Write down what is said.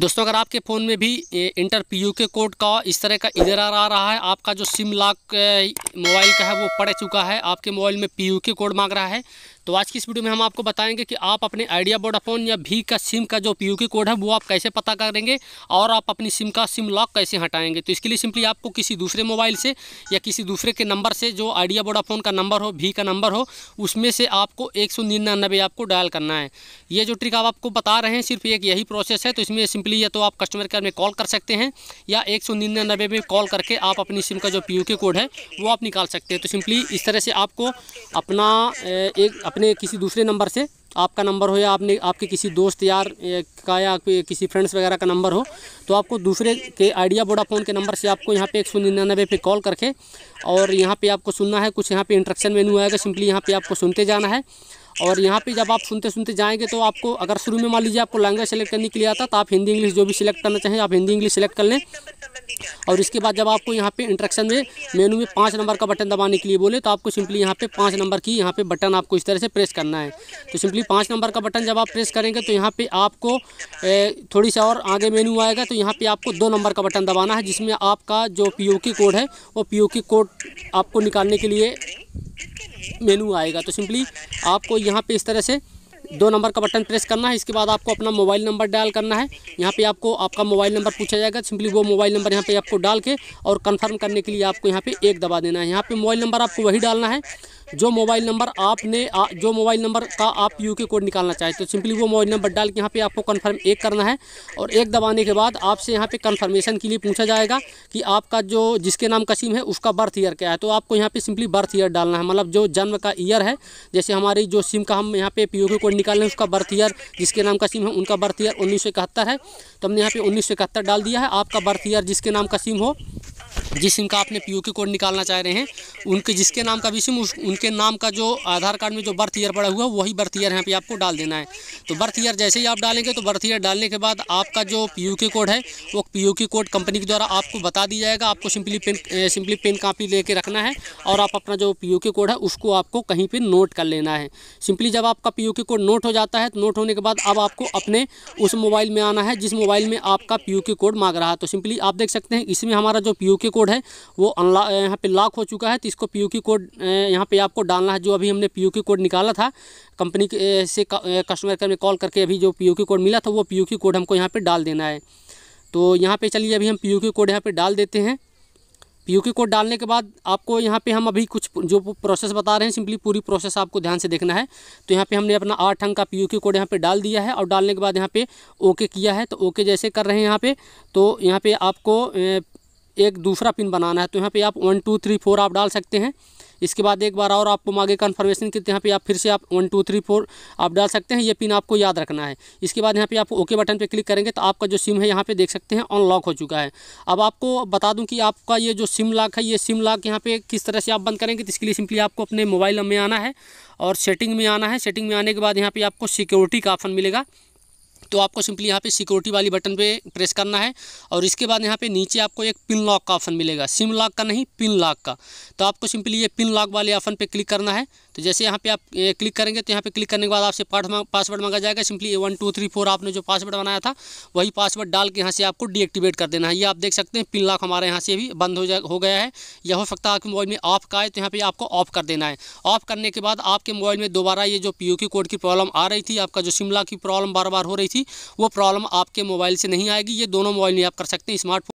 दोस्तों अगर आपके फ़ोन में भी इंटर पी के कोड का इस तरह का इधर आ रहा है आपका जो सिम लॉक मोबाइल का है वो पड़ चुका है आपके मोबाइल में पी के कोड मांग रहा है तो आज की इस वीडियो में हम आपको बताएंगे कि आप अपने आइडिया बोडाफोन या भी का सिम का जो पी के कोड है वो आप कैसे पता करेंगे और आप अपनी सिम का सिम लॉक कैसे हटाएंगे तो इसके लिए सिंपली आपको किसी दूसरे मोबाइल से या किसी दूसरे के नंबर से जो आइडिया बोडाफोन का नंबर हो भी का नंबर हो उसमें से आपको एक आपको डायल करना है ये जो ट्रिक आप आपको बता रहे हैं सिर्फ एक यही प्रोसेस है तो इसमें सिंपली या तो आप कस्टमर केयर में कॉल कर सकते हैं या एक सौ निन्यानबे में कॉल करके आप अपनी सिम का जो पी कोड है वो आप निकाल सकते हैं तो सिंपली इस तरह से आपको अपना एक अपने किसी दूसरे नंबर से आपका नंबर हो या आपने आपके किसी दोस्त यार का या किसी फ्रेंड्स वगैरह का नंबर हो तो आपको दूसरे के आइडिया वोडाफोन के नंबर से आपको यहाँ पे एक सौ निन्यानबे पर कॉल करके और यहाँ पे आपको सुनना है कुछ यहाँ पे इंट्रक्शन मेनू आएगा सिंपली यहाँ पे आपको सुनते जाना है और यहाँ पे जब आप सुनते सुनते जाएंगे तो आपको अगर शुरू में मान लीजिए आपको लैंग्वेज सेलेक्ट करने के लिए आता तो आप हिंदी इंग्लिश जो भी सिलेक्ट करना चाहें आप हिंदी इंग्लिश सेलेक्ट कर लें और इसके बाद जब आपको यहाँ पे इंट्रक्शन में मेनू में पाँच नंबर का बटन दबाने के लिए बोले तो आपको सिंपली यहाँ पे पाँच नंबर की यहाँ पे बटन आपको इस तरह से प्रेस करना है तो सिंपली पाँच नंबर का बटन जब आप प्रेस करेंगे तो यहाँ पे आपको थोड़ी सा और आगे मेनू आएगा तो यहाँ पे आपको दो नंबर का बटन दबाना है जिसमें आपका जो पी कोड है वो पी कोड आपको निकालने के लिए मेनू आएगा तो सिंपली आपको यहाँ पे इस तरह से दो नंबर का बटन प्रेस करना है इसके बाद आपको अपना मोबाइल नंबर डायल करना है यहाँ पे आपको आपका मोबाइल नंबर पूछा जाएगा सिंपली वो मोबाइल नंबर यहाँ पे आपको डाल के और कंफर्म करने के लिए आपको यहाँ पे एक दबा देना है यहाँ पे मोबाइल नंबर आपको वही डालना है जो मोबाइल नंबर आपने आ, जो मोबाइल नंबर का आप यू के कोड निकालना चाहें तो सिंपली वो मोबाइल नंबर डाल के यहाँ पे आपको कन्फर्म एक करना है और एक दबाने के बाद आपसे यहाँ पे कन्फर्मेशन के लिए पूछा जाएगा कि आपका जो जिसके नाम कसीम है उसका बर्थ ईयर क्या है तो आपको यहाँ पे सिंपली बर्थ ईयर डालना है मतलब जो जन्म का ईयर है जैसे हमारी जो सिम का हम यहाँ पे पी के कोड निकाल रहे हैं उसका बर्थ ईयर जिसके नाम कसीम है उनका बर्थ ईयर उन्नीस है तो हमने यहाँ पे उन्नीस डाल दिया है आपका बर्थ ईयर जिसके नाम कसीम हो जिस सिम का आपने पी कोड निकालना चाह रहे हैं उनके जिसके नाम का भी सिम उनके नाम का जो आधार कार्ड में जो बर्थ ईयर पड़ा हुआ वही बर्थ ईयर यहाँ पे आपको डाल देना है तो बर्थ ईयर जैसे ही आप डालेंगे तो बर्थ ईयर डालने के बाद आपका जो पी कोड है वो पी कोड कंपनी के द्वारा आपको बता दी जाएगा आपको simply pen simply pen copy ले रखना है और आप अपना जो पी कोड है उसको आपको कहीं पर नोट कर लेना है सिंपली जब आपका पी कोड नोट हो जाता है तो नोट होने के बाद अब आपको अपने उस मोबाइल में आना है जिस मोबाइल में आपका पी कोड मांग रहा है तो सिंपली आप देख सकते हैं इसमें हमारा जो पी कोड कोड है वो अनला यहाँ पे लॉक हो चुका है तो इसको पी कोड यहाँ पे आपको डालना है जो अभी हमने पी कोड निकाला था कंपनी से कस्टमर केयर में कॉल करके अभी जो पी कोड मिला था वो पी कोड हमको यहाँ पर डाल देना है तो यहाँ पर चलिए अभी हम पी कोड यहाँ पर डाल देते हैं पी कोड डालने के बाद आपको यहाँ पे हम अभी कुछ जो प्रोसेस बता रहे हैं सिंपली पूरी प्रोसेस आपको ध्यान से देखना है तो यहाँ पर हमने अपना आठ अंक का पी कोड यहाँ पर डाल दिया है और डालने के बाद यहाँ पे ओके किया है तो ओके जैसे कर रहे हैं यहाँ पे तो यहाँ पे आपको एक दूसरा पिन बनाना है तो यहाँ पे आप वन टू थ्री फोर आप डाल सकते हैं इसके बाद एक बार और आपको मांगे कन्फर्मेशन के तो यहाँ पे आप फिर से आप वन टू थ्री फोर आप डाल सकते हैं ये पिन आपको याद रखना है इसके बाद यहाँ पे आप ओके बटन पे क्लिक करेंगे तो आपका जो सिम है यहाँ पे देख सकते हैं अनलॉक हो चुका है अब आपको बता दूं कि आपका ये जो सिम लॉक है ये सिम लॉक यहाँ पे किस तरह से आप बंद करेंगे तो इसके लिए सिंपली आपको अपने मोबाइल में आना है और सेटिंग में आना है सेटिंग में आने के बाद यहाँ पर आपको सिक्योरिटी का ऑप्शन मिलेगा तो आपको सिंपली यहाँ पे सिक्योरिटी वाली बटन पे प्रेस करना है और इसके बाद यहाँ पे नीचे आपको एक पिन लॉक का ऑप्शन मिलेगा सिम लॉक का नहीं पिन लॉक का तो आपको सिंपली ये पिन लॉक वाले ऑप्शन पर क्लिक करना है तो जैसे यहाँ पे आप क्लिक करेंगे तो यहाँ पे क्लिक करने के बाद आपसे पासवर्ड मांगा जाएगा simply A one two three four आपने जो पासवर्ड बनाया था वही पासवर्ड डाल के यहाँ से आपको डीएक्टिवेट कर देना है ये आप देख सकते हैं पिन लॉक हमारे यहाँ से भी बंद हो जा हो गया है या हो सकता है आपके मोबाइल में ऑफ का है तो यहाँ पर आपको ऑफ कर देना है ऑफ करने के बाद आपके मोबाइल में दोबारा ये जो पी कोड की प्रॉब्लम आ रही थी आपका जो शिमला की प्रॉब्लम बार बार हो रही थी वो प्रॉब्लम आपके मोबाइल से नहीं आएगी ये दोनों मोबाइल में आप कर सकते हैं स्मार्टफोन